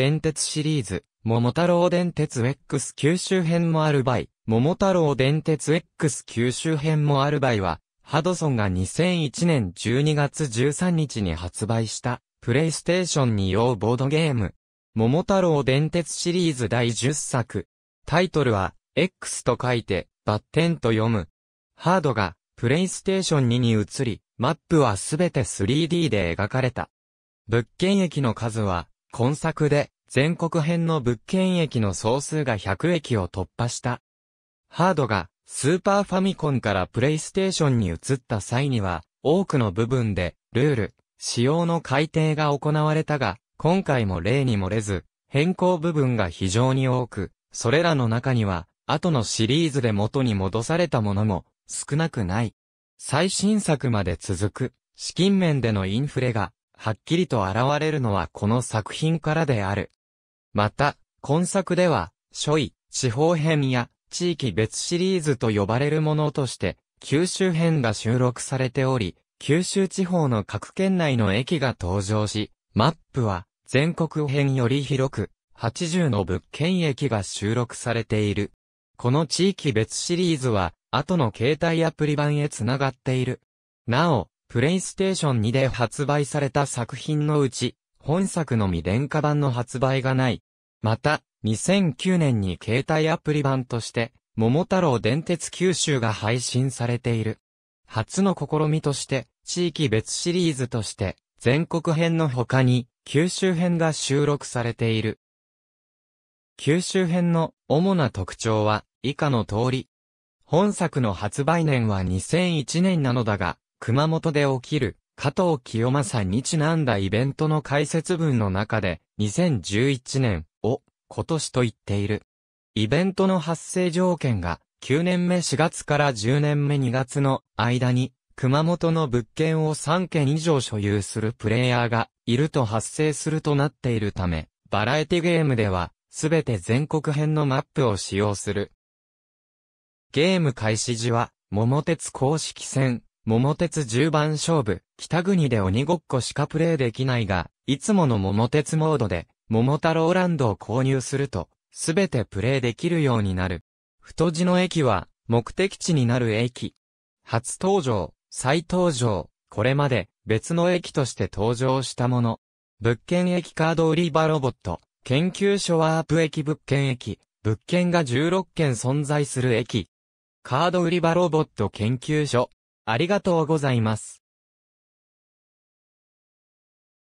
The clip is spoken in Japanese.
電鉄シリーズ、桃太郎電鉄 X 九州編もある場合、桃太郎電鉄 X 九州編もある場合は、ハドソンが2001年12月13日に発売した、プレイステーションに用ボードゲーム、桃太郎電鉄シリーズ第10作。タイトルは、X と書いて、バッテンと読む。ハードが、プレイステーション2に移り、マップはすべて 3D で描かれた。物件駅の数は、今作で全国編の物件駅の総数が100駅を突破した。ハードがスーパーファミコンからプレイステーションに移った際には多くの部分でルール、仕様の改定が行われたが、今回も例に漏れず、変更部分が非常に多く、それらの中には、後のシリーズで元に戻されたものも少なくない。最新作まで続く、資金面でのインフレがはっきりと現れるのはこの作品からである。また、今作では、諸位、地方編や地域別シリーズと呼ばれるものとして、九州編が収録されており、九州地方の各県内の駅が登場し、マップは全国編より広く、80の物件駅が収録されている。この地域別シリーズは、後の携帯アプリ版へつながっている。なお、プレイステーション2で発売された作品のうち、本作のみ廉価版の発売がない。また、2009年に携帯アプリ版として、桃太郎電鉄九州が配信されている。初の試みとして、地域別シリーズとして、全国編の他に、九州編が収録されている。九州編の主な特徴は、以下の通り。本作の発売年は2001年なのだが、熊本で起きる加藤清正にちなんだイベントの解説文の中で、2011年を今年と言っている。イベントの発生条件が、9年目4月から10年目2月の間に、熊本の物件を3件以上所有するプレイヤーがいると発生するとなっているため、バラエティゲームでは、すべて全国編のマップを使用する。ゲーム開始時は、桃鉄公式戦、桃鉄10番勝負、北国で鬼ごっこしかプレイできないが、いつもの桃鉄モードで、桃太郎ランドを購入すると、すべてプレイできるようになる。太字の駅は、目的地になる駅。初登場、再登場、これまで別の駅として登場したもの。物件駅カード売り場ロボット、研究所ワープ駅物件駅、物件が16件存在する駅。カード売り場ロボット研究所、ありがとうございます。